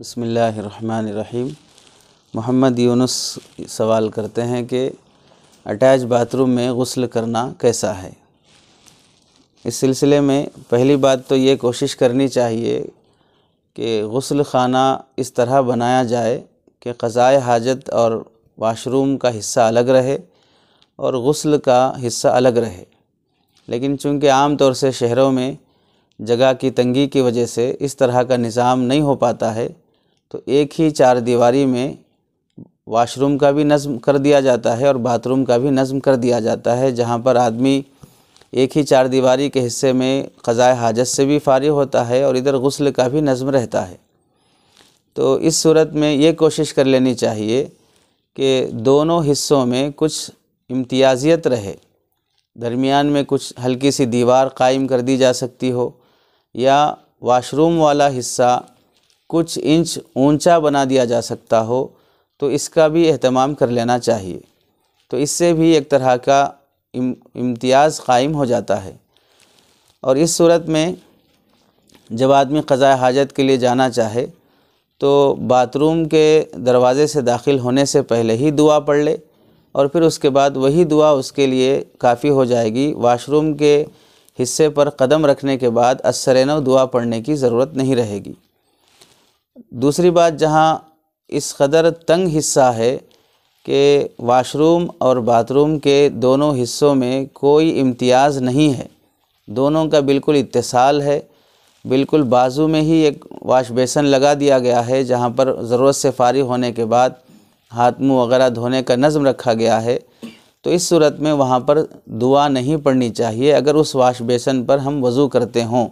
بسم اللہ الرحمن الرحیم محمد یونس سوال کرتے ہیں کہ اٹیچ باتھ روم میں غسل کرنا کیسا ہے اس سلسلے میں پہلی بات تو یہ کوشش کرنی چاہیے کہ غسل خانہ اس طرح بنایا جائے کہ قضائے حاجت اور واش روم کا حصہ الگ رہے اور غسل کا حصہ الگ رہے لیکن چونکہ عام طور سے شہروں میں جگہ کی تنگی کی وجہ سے اس طرح کا نظام نہیں ہو پاتا ہے تو ایک ہی چار دیواری میں واش روم کا بھی نظم کر دیا جاتا ہے اور باتھ روم کا بھی نظم کر دیا جاتا ہے جہاں پر آدمی ایک ہی چار دیواری کے حصے میں قضائے حاجت سے بھی فارغ ہوتا ہے اور ادھر غسل کا بھی نظم رہتا ہے تو اس صورت میں یہ کوشش کر لینی چاہیے کہ دونوں حصوں میں کچھ امتیازیت رہے درمیان میں کچھ ہلکی سی دیوار قائم کر دی جا سکتی ہو یا واش روم والا حصہ کچھ انچ اونچا بنا دیا جا سکتا ہو تو اس کا بھی اہتمام کر لینا چاہیے تو اس سے بھی ایک طرح کا امتیاز قائم ہو جاتا ہے اور اس صورت میں جب آدمی قضاء حاجت کے لیے جانا چاہے تو باتھ روم کے دروازے سے داخل ہونے سے پہلے ہی دعا پڑھ لے اور پھر اس کے بعد وہی دعا اس کے لیے کافی ہو جائے گی واش روم کے حصے پر قدم رکھنے کے بعد اثر نو دعا پڑھنے کی ضرورت نہیں رہے گی دوسری بات جہاں اس قدر تنگ حصہ ہے کہ واش روم اور باتھ روم کے دونوں حصوں میں کوئی امتیاز نہیں ہے دونوں کا بالکل اتصال ہے بالکل بازو میں ہی ایک واش بیسن لگا دیا گیا ہے جہاں پر ضرورت سے فارغ ہونے کے بعد ہاتھ منہ وغیرہ دھونے کا نظم رکھا گیا ہے تو اس صورت میں وہاں پر دعا نہیں پڑنی چاہیے اگر اس واش بیسن پر ہم وضو کرتے ہوں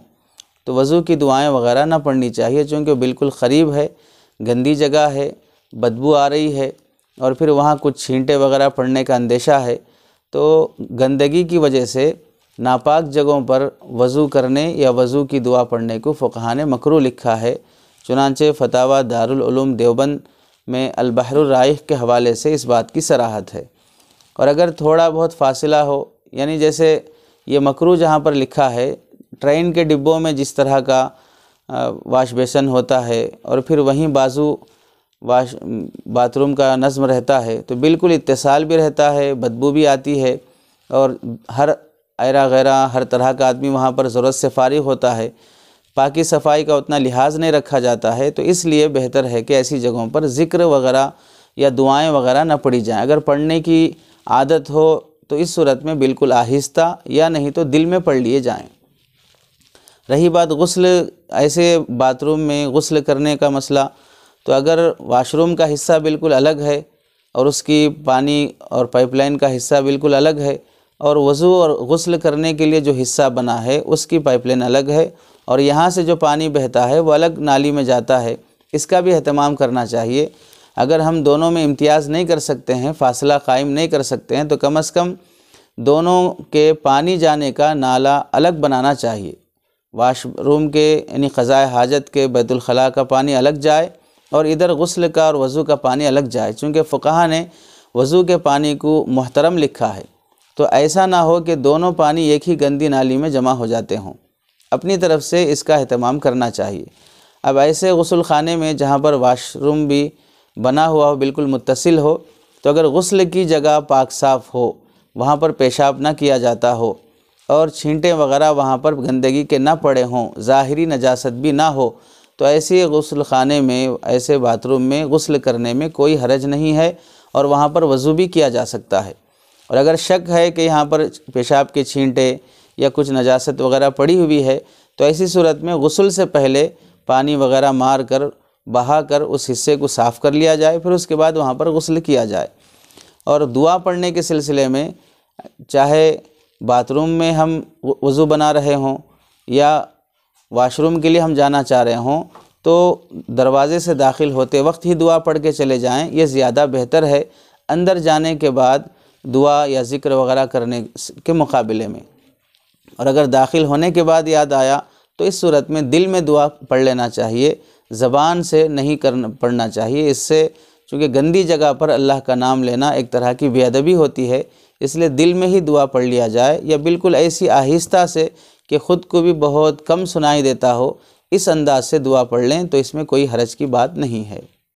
تو وضو کی دعائیں وغیرہ نہ پڑھنی چاہیے چونکہ بالکل قریب ہے گندی جگہ ہے بدبو آ رہی ہے اور پھر وہاں کچھ چھینٹے وغیرہ پڑھنے کا اندیشہ ہے تو گندگی کی وجہ سے ناپاک جگہوں پر وضو کرنے یا وضو کی دعا پڑھنے کو فقہ نے مکرو لکھا ہے چنانچہ فتح دارالعلوم دیوبند میں البحر الرائح کے حوالے سے اس بات کی سراحت ہے اور اگر تھوڑا بہت فاصلہ ہو یعنی جیسے یہ مکرو جہاں پر لکھا ہے ٹرین کے ڈبوں میں جس طرح کا واش بیسن ہوتا ہے اور پھر وہیں بازو واش باتھ روم کا نظم رہتا ہے تو بالکل اتصال بھی رہتا ہے بدبو بھی آتی ہے اور ہر غیرہ ہر طرح کا آدمی وہاں پر ضرورت سے فارغ ہوتا ہے پاکی صفائی کا اتنا لحاظ نہیں رکھا جاتا ہے تو اس لیے بہتر ہے کہ ایسی جگہوں پر ذکر وغیرہ یا دعائیں وغیرہ نہ پڑھی جائیں اگر پڑھنے کی عادت ہو تو اس صورت میں بالکل آہستہ یا نہیں تو دل میں پڑھ لیے جائیں رہی بات غسل ایسے باتھ روم میں غسل کرنے کا مسئلہ تو اگر واش روم کا حصہ بالکل الگ ہے اور اس کی پانی اور پائپ لائن کا حصہ بالکل الگ ہے اور وضو اور غسل کرنے کے لیے جو حصہ بنا ہے اس کی پائپ لائن الگ ہے اور یہاں سے جو پانی بہتا ہے وہ الگ نالی میں جاتا ہے اس کا بھی اہتمام کرنا چاہیے اگر ہم دونوں میں امتیاز نہیں کر سکتے ہیں فاصلہ قائم نہیں کر سکتے ہیں تو کم از کم دونوں کے پانی جانے کا نالہ الگ بنانا چاہیے واش روم کے یعنی خزائے حاجت کے بیت الخلاء کا پانی الگ جائے اور ادھر غسل کا اور وضو کا پانی الگ جائے چونکہ فقہ نے وضو کے پانی کو محترم لکھا ہے تو ایسا نہ ہو کہ دونوں پانی ایک ہی گندی نالی میں جمع ہو جاتے ہوں اپنی طرف سے اس کا اہتمام کرنا چاہیے اب ایسے غسل خانے میں جہاں پر واش روم بھی بنا ہوا ہو بالکل متصل ہو تو اگر غسل کی جگہ پاک صاف ہو وہاں پر پیشاب نہ کیا جاتا ہو اور چھینٹیں وغیرہ وہاں پر گندگی کے نہ پڑے ہوں ظاہری نجاست بھی نہ ہو تو ایسے غسل خانے میں ایسے باتھ روم میں غسل کرنے میں کوئی حرج نہیں ہے اور وہاں پر وضو بھی کیا جا سکتا ہے اور اگر شک ہے کہ یہاں پر پیشاب کے چھینٹیں یا کچھ نجاست وغیرہ پڑی ہوئی ہے تو ایسی صورت میں غسل سے پہلے پانی وغیرہ مار کر بہا کر اس حصے کو صاف کر لیا جائے پھر اس کے بعد وہاں پر غسل کیا جائے اور دعا پڑھنے کے سلسلے میں چاہے باتھ روم میں ہم وضو بنا رہے ہوں یا واش روم کے لیے ہم جانا چاہ رہے ہوں تو دروازے سے داخل ہوتے وقت ہی دعا پڑھ کے چلے جائیں یہ زیادہ بہتر ہے اندر جانے کے بعد دعا یا ذکر وغیرہ کرنے کے مقابلے میں اور اگر داخل ہونے کے بعد یاد آیا تو اس صورت میں دل میں دعا پڑھ لینا چاہیے زبان سے نہیں کرنا پڑھنا چاہیے اس سے چونکہ گندی جگہ پر اللہ کا نام لینا ایک طرح کی بے ادبی ہوتی ہے اس لیے دل میں ہی دعا پڑھ لیا جائے یا بالکل ایسی آہستہ سے کہ خود کو بھی بہت کم سنائی دیتا ہو اس انداز سے دعا پڑھ لیں تو اس میں کوئی حرج کی بات نہیں ہے